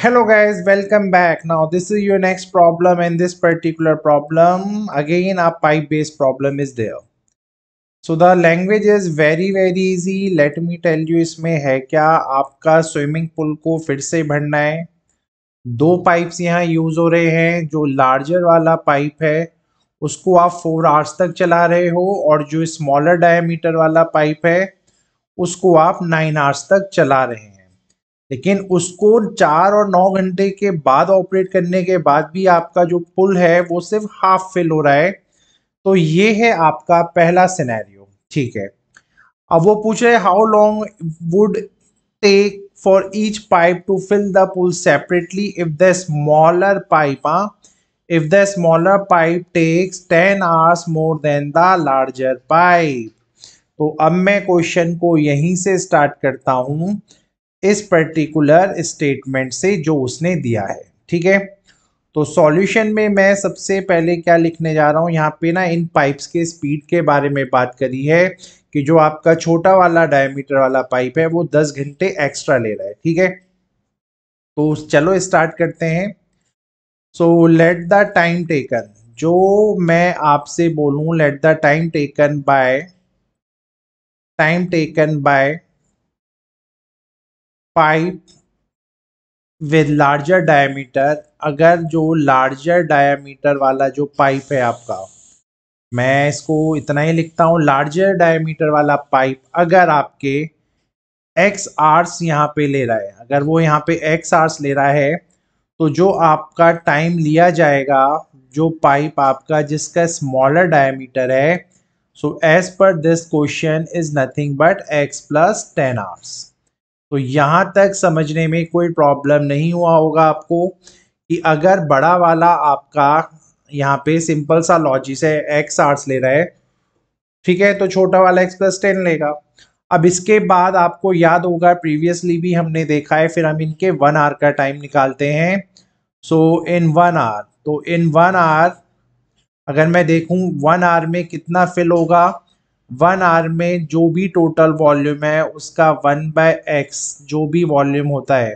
hello guys welcome back now this is your next problem and this particular problem again a pipe based problem is there so the language is very very easy let me tell you isme hai kya aapka swimming pool ko fir se भरना hai do pipes yahan use ho rahe hain jo larger wala pipe hai usko aap 4 hours tak chala rahe ho aur jo smaller diameter wala pipe hai usko aap 9 hours tak chala rahe hain लेकिन उसको चार और नौ घंटे के बाद operate करने के बाद भी आपका जो पुल है वो सिर्फ हाफ फिल हो रहा है तो ये है आपका पहला सिनेरियो ठीक है अब वो पूछे how long would take for each pipe to fill the pool separately if the smaller pipe हाँ if the smaller pipe takes ten hours more than the larger pipe तो अब मैं क्वेश्चन को यहीं से स्टार्ट करता हूं इस पर्टिकुलर स्टेटमेंट से जो उसने दिया है ठीक है तो सॉल्यूशन में मैं सबसे पहले क्या लिखने जा रहा हूँ यहाँ पे ना इन पाइप्स के स्पीड के बारे में बात करी है कि जो आपका छोटा वाला डायमीटर वाला पाइप है वो 10 घंटे एक्स्ट्रा ले रहा है ठीक है तो चलो स्टार्ट करते हैं so let the time taken जो मैं आपसे बोलूँ let the time taken by time taken by pipe with larger diameter अगर जो लार्जर डायमीटर वाला जो पाइप है आपका मैं इसको इतना ही लिखता हूँ लार्जर डायमीटर वाला पाइप अगर आपके एक्स आर्स यहाँ पे ले रहा है अगर वो यहाँ पे एक्स आर्स ले रहा है तो जो आपका टाइम लिया जाएगा जो पाइप आपका जिसका स्मॉलर डायमीटर है so as per this question is nothing but x plus ten hours तो यहाँ तक समझने में कोई प्रॉब्लम नहीं हुआ होगा आपको कि अगर बड़ा वाला आपका यहाँ पे सिंपल सा लॉजिस है एक्स आर्ट्स ले रहा है ठीक है तो छोटा वाला एक्स प्लस टेन लेगा अब इसके बाद आपको याद होगा प्रीवियसली भी हमने देखा है फिर हम इनके वन आर का टाइम निकालते हैं सो इन वन आर तो इन वन आर अगर मैं देखूं वन आर में कितना फिल होगा वन आर में जो भी टोटल वॉल्यूम है उसका वन बाय एक्स जो भी वॉल्यूम होता है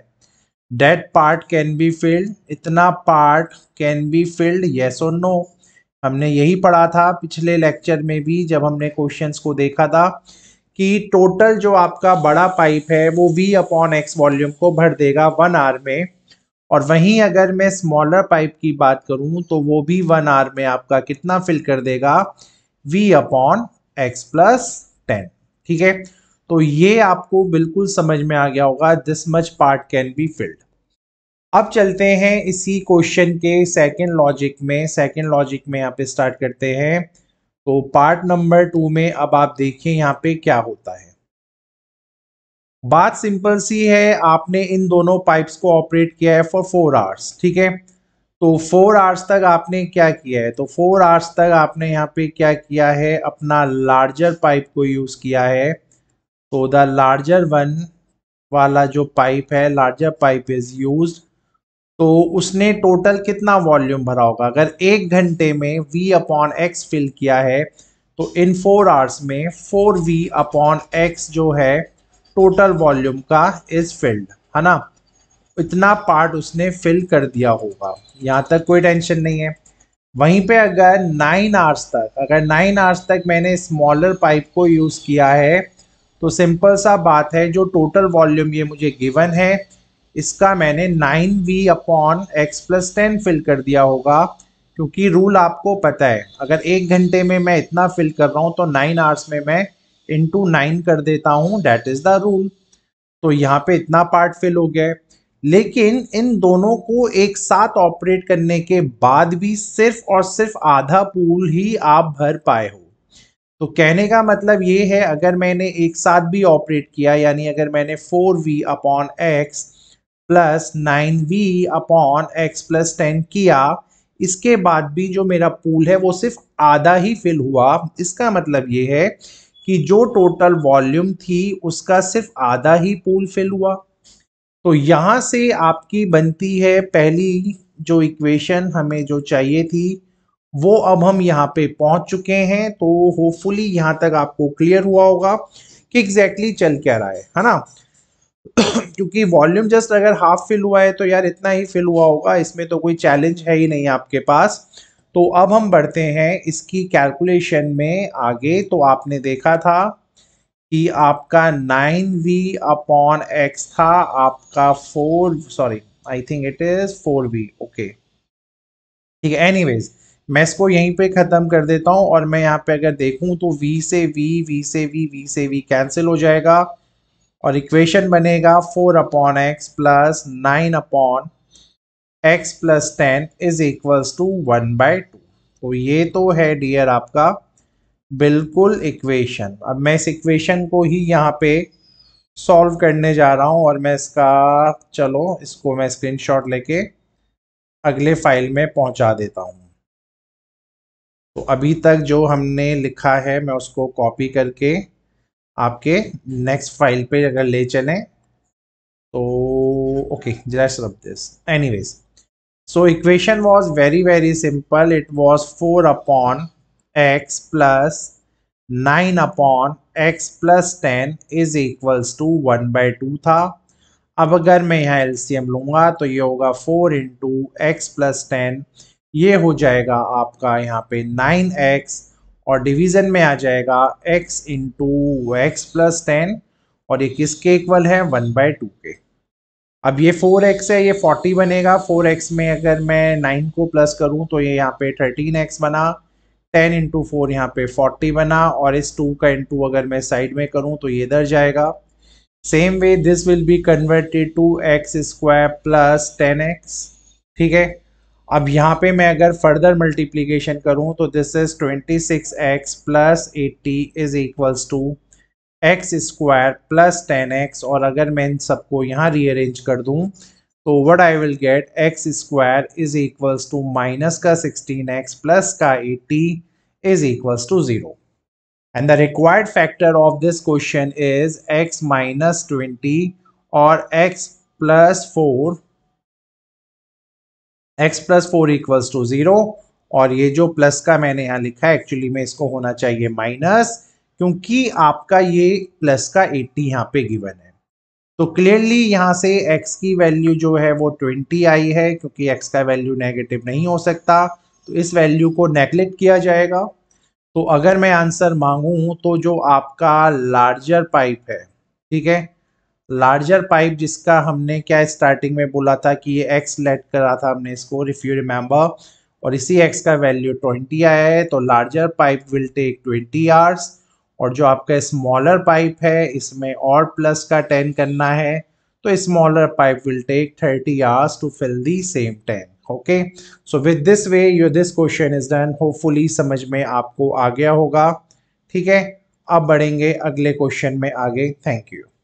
that part can be filled इतना part can be filled yes और नो हमने यही पढ़ा था पिछले लेक्चर में भी जब हमने क्वेश्चंस को देखा था कि टोटल जो आपका बड़ा पाइप है वो वी अपॉन एक्स वॉल्यूम को भर देगा वन आर में और वहीं अगर मैं स्मॉलर पाइप की बात करूं तो वो भी वन आर में आपका कितना फिल कर देगा V upon x plus ten ठीक है तो ये आपको बिल्कुल समझ में आ गया होगा this much part can be filled अब चलते हैं इसी क्वेश्चन के सेकंड लॉजिक में सेकंड लॉजिक में यहाँ पे स्टार्ट करते हैं तो पार्ट नंबर टू में अब आप देखिए यहाँ पे क्या होता है बात सिंपल सी है आपने इन दोनों पाइप्स को ऑपरेट किया है फॉर फोर आवर्स ठीक है तो फोर आवर्स तक आपने क्या किया है तो फोर आवर्स तक आपने यहाँ पे क्या किया है अपना लार्जर पाइप को यूज़ किया है तो द लार्जर वन वाला जो पाइप है लार्जर पाइप इज़ यूज तो उसने टोटल कितना वॉल्यूम भरा होगा अगर एक घंटे में वी अपॉन एक्स फिल किया है तो इन फोर आवर्स में फोर वी अपॉन एक्स जो है टोटल वॉल्यूम का इज़ फिल्ड है ना इतना पार्ट उसने फिल कर दिया होगा यहाँ तक कोई टेंशन नहीं है वहीं पे अगर नाइन आवर्स तक अगर नाइन आवर्स तक मैंने स्मॉलर पाइप को यूज़ किया है तो सिंपल सा बात है जो टोटल वॉल्यूम ये मुझे गिवन है इसका मैंने nine V upon x plus ten fill कर दिया होगा क्योंकि रूल आपको पता है अगर एक घंटे में मैं इतना फिल कर रहा हूँ तो नाइन आवर्स में मैं इंटू नाइन कर देता हूँ डैट इज़ द रूल तो यहाँ पे इतना पार्ट फिल हो गया है लेकिन इन दोनों को एक साथ ऑपरेट करने के बाद भी सिर्फ और सिर्फ आधा पूल ही आप भर पाए हो तो कहने का मतलब ये है अगर मैंने एक साथ भी ऑपरेट किया यानी अगर मैंने four V upon x plus nine V upon x plus ten किया इसके बाद भी जो मेरा पूल है वो सिर्फ आधा ही फिल हुआ इसका मतलब ये है कि जो टोटल वॉल्यूम थी उसका सिर्फ आधा ही पूल फिल हुआ तो यहाँ से आपकी बनती है पहली जो इक्वेशन हमें जो चाहिए थी वो अब हम यहाँ पे पहुँच चुके हैं तो होपफुली यहाँ तक आपको क्लियर हुआ होगा कि एग्जैक्टली exactly चल क्या रहा है है ना क्योंकि वॉल्यूम जस्ट अगर हाफ फिल हुआ है तो यार इतना ही फिल हुआ होगा इसमें तो कोई चैलेंज है ही नहीं आपके पास तो अब हम बढ़ते हैं इसकी कैलकुलेशन में आगे तो आपने देखा था कि आपका नाइन वी अपॉन एक्स था आपका four sorry I think it is four V okay ठीक है एनीवेज मैं इसको यहीं पे ख़त्म कर देता हूं और मैं यहाँ पे अगर देखूं तो v से v v से v v से v कैंसिल हो जाएगा और इक्वेशन बनेगा four upon x plus nine upon x plus ten is equals to one by two तो ये तो है डियर आपका बिल्कुल इक्वेशन अब मैं इस इक्वेशन को ही यहाँ पे सॉल्व करने जा रहा हूँ और मैं इसका चलो इसको मैं स्क्रीनशॉट लेके अगले फाइल में पहुँचा देता हूँ तो अभी तक जो हमने लिखा है मैं उसको कॉपी करके आपके नेक्स्ट फाइल पे अगर ले चलें तो okay just rub this anyways so equation was very very simple it was four upon x plus nine upon x plus ten is equals to one by two था अब अगर मैं यहाँ एलसीएम लूंगा तो ये होगा four into x plus ten ये हो जाएगा आपका यहाँ पे नाइन एक्स और डिवीज़न में आ जाएगा x into x plus ten और ये किसके इक्वल है वन बाई टू के अब ये फोर एक्स है ये फोर्टी बनेगा फोर एक्स में अगर मैं नाइन को प्लस करूँ तो ये यहाँ पे थर्टीन एक्स बना टेन इंटू फोर यहाँ पे फोर्टी बना और इस टू का इंटू अगर मैं साइड में करूँ तो ये इधर जाएगा same way this will be converted to x square plus ten x ठीक है अब यहाँ पे मैं अगर फर्दर मल्टीप्लीकेशन करूँ तो this is twenty six x plus eighty is equals to x square plus ten x और अगर मैं इन सबको यहाँ रीअरेंज कर दूँ तो what I will get x square is equals to minus का एक्स प्लस का eighty is equals to zero and the required factor of this question is x minus twenty और x plus four x plus four equals to zero और ये जो plus का मैंने यहाँ लिखा है एक्चुअली में इसको होना चाहिए माइनस क्योंकि आपका ये प्लस का एट्टी यहाँ पे गिवन है तो क्लियरली यहाँ से x की वैल्यू जो है वो 20 आई है क्योंकि x का वैल्यू नेगेटिव नहीं हो सकता तो इस वैल्यू को नेग्लेक्ट किया जाएगा तो अगर मैं आंसर मांगू तो जो आपका लार्जर पाइप है ठीक है लार्जर पाइप जिसका हमने क्या स्टार्टिंग में बोला था कि ये एक्स लेट करा था हमने इसको इफ़ यू रिमेंबर और इसी एक्स का वैल्यू 20 आया है तो larger pipe will take 20 hours और जो आपका स्मॉलर पाइप है इसमें और प्लस का टेन करना है तो smaller pipe will take thirty hours to fill the same ten okay so with this way your this question is done hopefully समझ में आपको आ गया होगा ठीक है अब बढ़ेंगे अगले क्वेश्चन में आगे थैंक यू